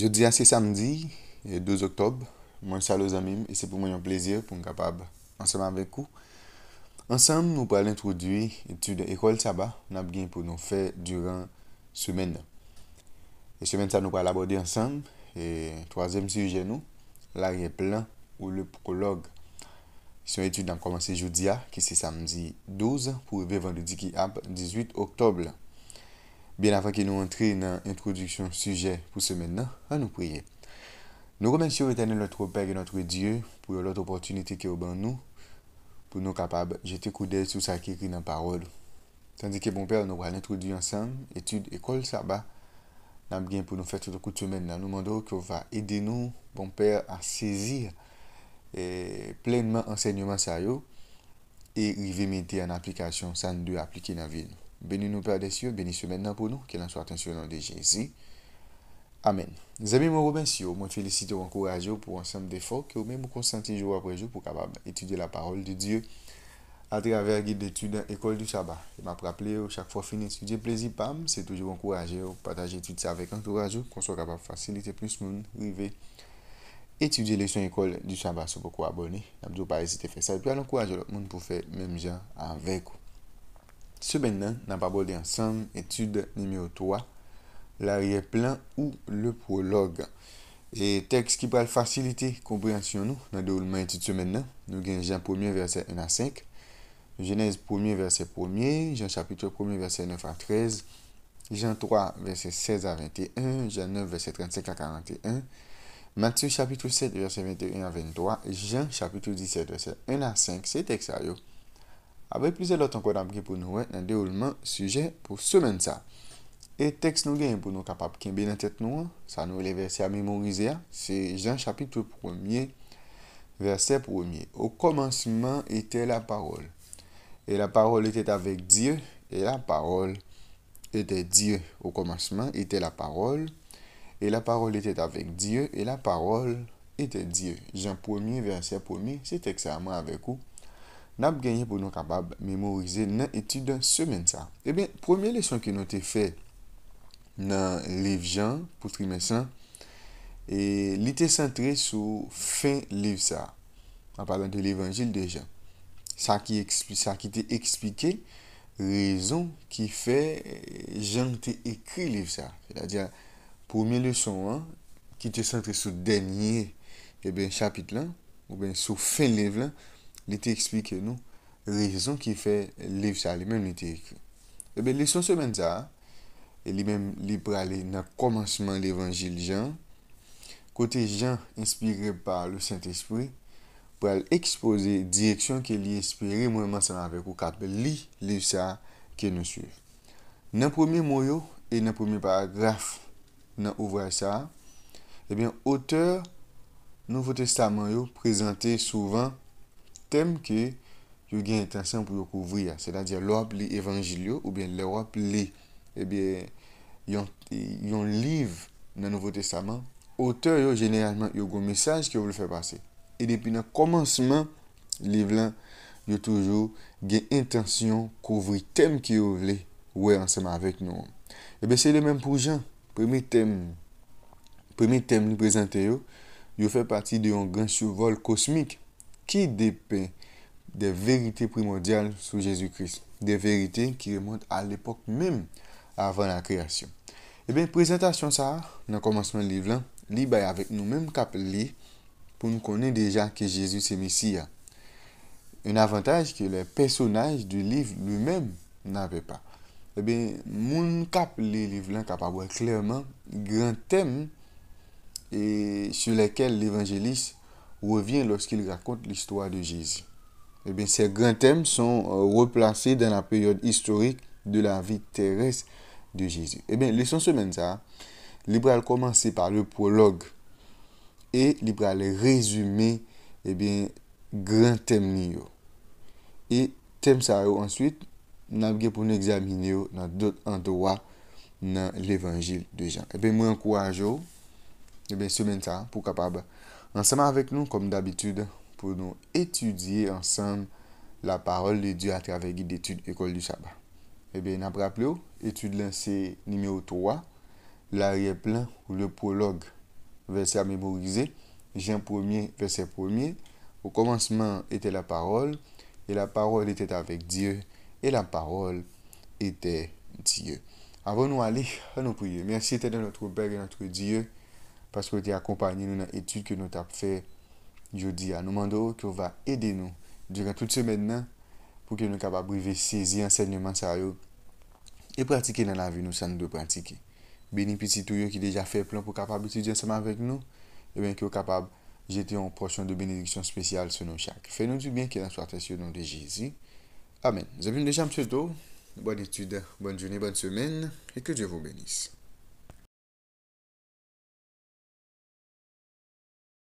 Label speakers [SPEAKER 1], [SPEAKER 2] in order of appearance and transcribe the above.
[SPEAKER 1] Joudiya se samdi, e 2 oktob, mwen salo zamim, e se pou mwen yon plezir pou m kapab anseman vekou. Anseman nou pa l'introdwi etude ekol saba, nap gen pou nou fey duran semen. E semen sa nou pa l'abodi anseman, e 3e siye genou, l'arye plan ou le prolog. Se yon etude an komanse joudiya, ki se samdi 12, pou ve van de di ki ap 18 oktob. Ben avan ki nou entri nan introduksyon suje pou semen nan, an nou priye. Nou remensyo ve tene loutro pek e loutro die pou yo loutro portunite ki yo ban nou pou nou kapab jete koude sou sa ki kri nan parol. Tandiki bon pek nou wale introduy ansan, etude, ekol, sa ba, nam gen pou nou fet sote koutou men nan. Nou mandou ki yo va edeno bon pek a sezi plenman ansenyoman sa yo e rivemente an aplikasyon san de aplike nan vi nou. Bénis-nous, Père des cieux, bénis ce maintenant pour nous, qu'il en soit attention au nom de Jésus. Amen. Mes je vous remercie, je félicite et encourage pour ensemble d'efforts que vous-même vous consentez jour après jour pour capable étudier la parole de Dieu à travers le guide d'études l'école du Sabbat. Je m'appelle chaque fois fini d'étudier, plaisir, pam, c'est toujours encourager, partager tout ça avec entourage, qu'on soit capable de faciliter plus de monde, arriver étudier les leçons école du Sabbat. C'est pourquoi abonné. n'hésitez pas hésiter à faire ça. Et puis, encourager le monde pour faire même gens avec vous maintenant, nous avons abordé ensemble étude numéro 3, l'arrière-plan ou le prologue. Et texte qui va faciliter compréhension nous, dans de l'étude ce maintenant. Nous avons Jean 1 verset 1 à 5, Genèse 1 verset 1, Jean chapitre 1 verset 9 à 13, Jean 3 verset 16 à 21, Jean 9 verset 35 à 41, Matthieu chapitre 7 verset 21 à 23, Jean chapitre 17 verset 1 à 5, c'est texte yo. Avè plisè lot an kwa dam ki pou nou wè eh, nan de ou lman sujè pou semen sa. E teks nou gen pou nou kapap ki en bè nan tèt nou an, sa nou lè versè a memorize a, se jan chapitou premier, versè premier. Ou komansman etè la parol. E la parol etè avèk diyo, e la parol etè diyo. Ou komansman etè la parol, e la parol etè avèk diyo, e la parol etè diyo. Jan premier, versè premier, se teksè a man avèk ou. Nap genye pou nou kapab memorize nan etude dan semen sa. E ben, pwemye leson ki nou te fe nan lev jan pou tri men san, e, li te sentre sou fe lev sa. A parlan de lev anjil de jan. Sa ki te ekspike, rezon ki fe e, jan te ekri lev sa. Fè da dja, pwemye leson an, ki te sentre sou denye e ben chapit lan, ou ben sou fe lev lan, li te eksplike nou rezon ki fe lev sa, li men li te ekri. Ebe, le son semen za, e li men li prale nan komansman lev anjil jan, kote jan inspire par le Saint-Esprit, prale ekspose direksyon ke li espire moun man san avek ou katbe li lev sa ke nou suive. Nan premi moun yo, e nan premi paragraf nan ouvre sa, e ben auteur nouvo testaman yo prezante souvan tem ki yo gen intasyon pou yo kouvri ya, seda diya lo ap li evanjil yo, ou bien le wap li, ebyen, eh yon liv nan Nouveau Testament, auteur yo genayalman yo goun mesaj ki yo vle fè basè. E depi nan komanseman, liv lan yo toujou gen intasyon kouvri tem ki yo vle, wè ansèman avèk nou. Ebyen, eh se le menm pou jan, premi tem, premi tem ni prezante yo, yo fè pati de yon gen souvol kosmik, qui dépeint des vérités primordiales sur Jésus-Christ, des vérités qui remontent à l'époque même avant la création. Eh bien, présentation ça, dans le commencement du livre, avec nous-mêmes cap pour nous connaître déjà que Jésus est Messie. Un avantage que les personnages du livre lui-même n'avait pas. Eh bien, mon cap li livre capable clairement grand thème et sur lesquels l'évangéliste revient lorsqu'il raconte l'histoire de Jésus. Eh bien, ces grands thèmes sont euh, replacés dans la période historique de la vie terrestre de Jésus. Eh bien, leçon semaine ça, commencer par le prologue et les résumer eh bien grand thème Et thème ça ensuite n'a pour nous examiner dans d'autres endroits dans l'évangile de Jean. Eh bien, moi encourage eh bien semaine ça pour capable ensemble avec nous comme d'habitude pour nous étudier ensemble la parole de Dieu à travers guide d'études École du Sabbat. Eh bien, après rappelé, étude lancée numéro 3, l'arrière-plan ou le prologue, verset à mémoriser, Jean 1er, verset 1 Au commencement était la parole, et la parole était avec Dieu, et la parole était Dieu. Avant nous aller à nos prières, merci éternel notre Père et notre Dieu parce que tu accompagné dans l'étude que nous avons fait jeudi. Nous demandons que va aider nous durant toute semaine hein, pour que nous capables de saisir l'enseignement et pratiquer dans la vie nous sans nous de pratiquer. Béni petit tout qui déjà fait plein pour capable d'étudier ensemble avec nous et bien que capable jeter une portion de bénédiction spéciale sur nous chaque. Fais-nous du bien qu'il en soit très au nom de Jésus. Amen. Nous avons déjà un dos. Bonne étude, bonne journée, bonne semaine et que Dieu vous bénisse.